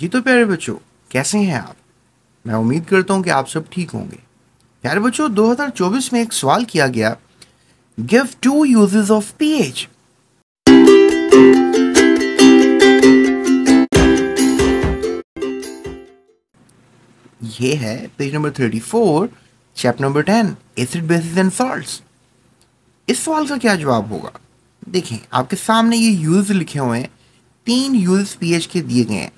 जी तो प्यारे बच्चों कैसे हैं आप मैं उम्मीद करता हूं कि आप सब ठीक होंगे प्यारे बच्चों 2024 में एक सवाल किया गया give two uses of pH ये है page number 34 chapter number 10 acid bases and salts इस सवाल का क्या जवाब होगा देखें आपके सामने ये यूज लिखे हुए हैं तीन यूज पीएच के दिए गए हैं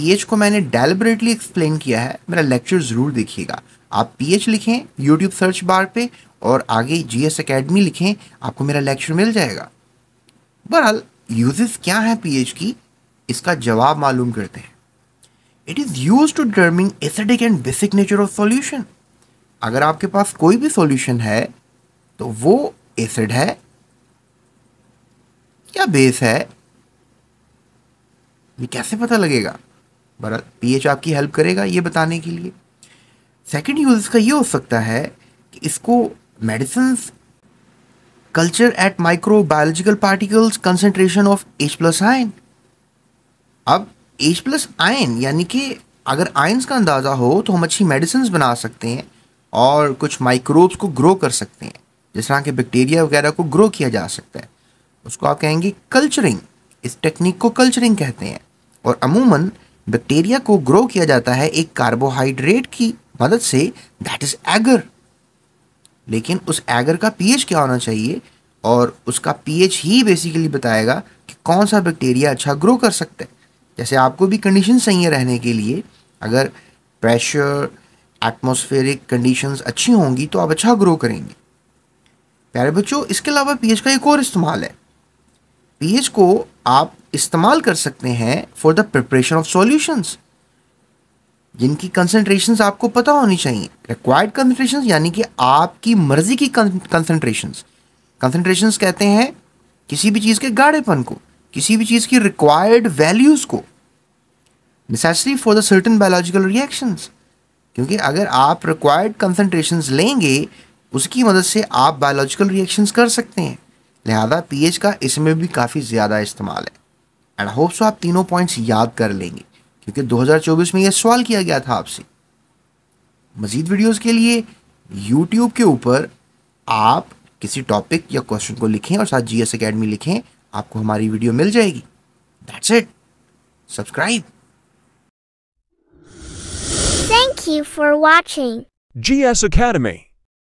पीएच को मैंने डेलिबरेटली एक्सप्लेन किया है मेरा लेक्चर ज़रूर देखिएगा आप पीएच लिखें यूट्यूब सर्च बार पे और आगे जीएस एकेडमी लिखें आपको मेरा लेक्चर मिल जाएगा बहरहाल यूजेस क्या है पीएच की इसका जवाब मालूम करते हैं it is used to determine acidic and basic nature of solution अगर आपके पास कोई भी सॉल्यूशन है तो वो एसिड है या बेस है ये कैसे पता लगेगा पी एच आपकी हेल्प करेगा ये बताने के लिए सेकेंड यूज़ इसका ये हो सकता है कि इसको medicine culture at micro biological particles concentration of H plus ion अब एच प्लस आयन यानी कि अगर आयन्स का अंदाज़ा हो तो हम अच्छी मेडिसिन बना सकते हैं और कुछ माइक्रोब्स को ग्रो कर सकते हैं जिस तरह के बैक्टीरिया वगैरह को ग्रो किया जा सकता है उसको आप कहेंगे कल्चरिंग इस टेक्निक को कल्चरिंग कहते हैं और अमूमन बैक्टीरिया को ग्रो किया जाता है एक कार्बोहाइड्रेट की मदद से दैट इज एगर लेकिन उस एगर का पीएच क्या होना चाहिए और उसका पीएच ही बेसिकली बताएगा कि कौन सा बैक्टीरिया अच्छा ग्रो कर सकता है जैसे आपको भी कंडीशन सही है रहने के लिए अगर प्रेशर एटमोस्फेरिक कंडीशंस अच्छी होंगी तो आप अच्छा ग्रो करेंगे प्यारे बच्चों इसके अलावा पीएच का एक और इस्तेमाल है पीएच को आप इस्तेमाल कर सकते हैं for the preparation of solutions जिनकी कंसनट्रेशन आपको पता होनी चाहिए रिक्वायर्ड कंसनट्रेशन यानी कि आपकी मर्जी की कंसनट्रेशन कंसनट्रेशन कहते हैं किसी भी चीज़ के गाढ़ेपन को किसी भी चीज़ की रिक्वायर्ड वैल्यूज़ को necessary for the certain biological reactions क्योंकि अगर आप रिक्वायर्ड कंसनट्रेशन लेंगे उसकी मदद से आप बायोलॉजिकल रिएक्शंस कर सकते हैं लिहाजा पीएच का इसमें भी काफ़ी ज़्यादा इस्तेमाल है एंड होप सो आप तीनों पॉइंट्स याद कर लेंगे क्योंकि 2024 में ये सवाल किया गया था आपसे मज़ीद वीडियोस के लिए यूट्यूब के ऊपर आप किसी टॉपिक या क्वेश्चन को लिखें और साथ जीएस एकेडमी अकेडमी लिखें आपको हमारी वीडियो मिल जाएगी that's it subscribe thank you for watching G S academy